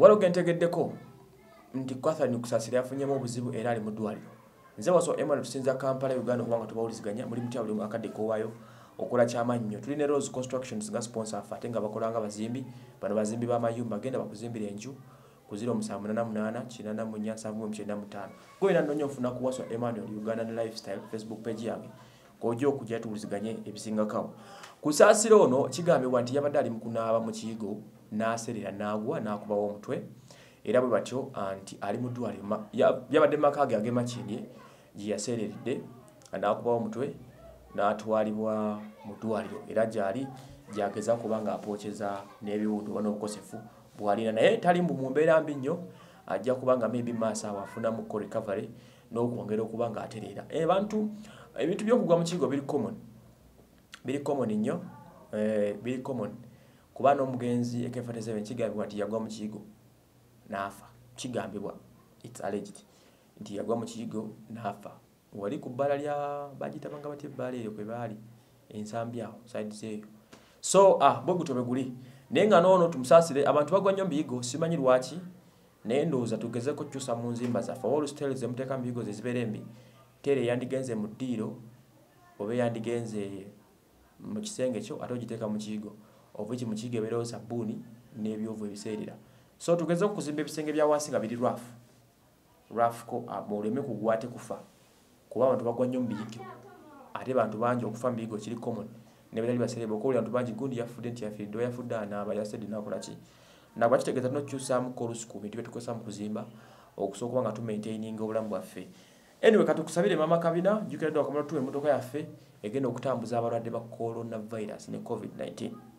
waliwo gentegeddeko nti katharine kusasira yafunyemu obuzibu era ali muddwaliro nze waso emal tusinza kampala uganda okubanga tubawuliziganya muli mutya bulimu akadde kowaayo okola kyamannyo tuline rose constructions nga sponsor afe ate nga bakolanga bazimbi bano bazimbi bamayumba genda bakuzimbira enju ku 0788 94 7 95 goyina nonyo nfunakuwaso emmanuel uganda ne lifestyle facebook page yange kojja okujja tuwuliziganye ebisingakawo kusaasira ono kigambibwa nti yabadde ali mukunaaba mu kiyigo n'aseerera n'agwa n'akubawo omutwe era bwe batyo nti ali mu ddwaliro yabadde mu maka ge agemakinye gye yaseereridde n'akubawo omutwe n'atwalibwa mu ddwaliro era gyali gyageza kuba ng'apookyeza n'ebiwundu oba n'obukosefu bwalina naye talimbu mu mbeera mbi nnyo ajja kuba nga maybi maaso awo afunamu kko recovery n'okwongera okuba ng'atereera bantu e, ebintu byokugwa mukiigo biri common biri common nnyo eh, biri common kuba nomugenzi ek47 kigambibwa nti yagwa mukiigo nafa kigambibwa itsalleged nti yagwa mukiigo nafa wali ku bbala lya bagitabanga batya ebbala eyo kwebaali ensambi awo sides eyo so ah, bwe gutobe guli naye nga noono tumusaasire abantu bagwa nnyo mbiyigo simanyi lwaki naye ndowooza tugezeko kukyusa mu nzimba zaffe oba olusitaile zemuteeka mu biyigo zezibeera embi teera eyandigenze mu ddiiro oba eyandigenze mu kisenge kyo ate ogiteeka mu kiigo oba eki mu kiigo ebeerewo sabbuuni n'ebyovu ebiseerera so tugeze okukuzimba ebisenge bya wansi nga biri rafu rafuko ah, oleme kugwa ate kufa kuba abantu bagwa nnyo mu biyigo ate bantu bangi okufa mu biyigo kiri common ne batali baseere bwe okuwulira bantu bangi gundi yafudde nti yafiridde oba yafudde anaaba yasedde nakola ki nagwa kitegeeza tuna okukyusaamu kolusi ku bintu bye tukozesa mu kuzimba okusooka okuba nga tumaintaininga obulamu bwaffe anyway katukusabire mama kabina jukiraddwa kamala tuwa emmotoka yaffe egenda okutambuza abalwadde ba coronavirus ne covid-19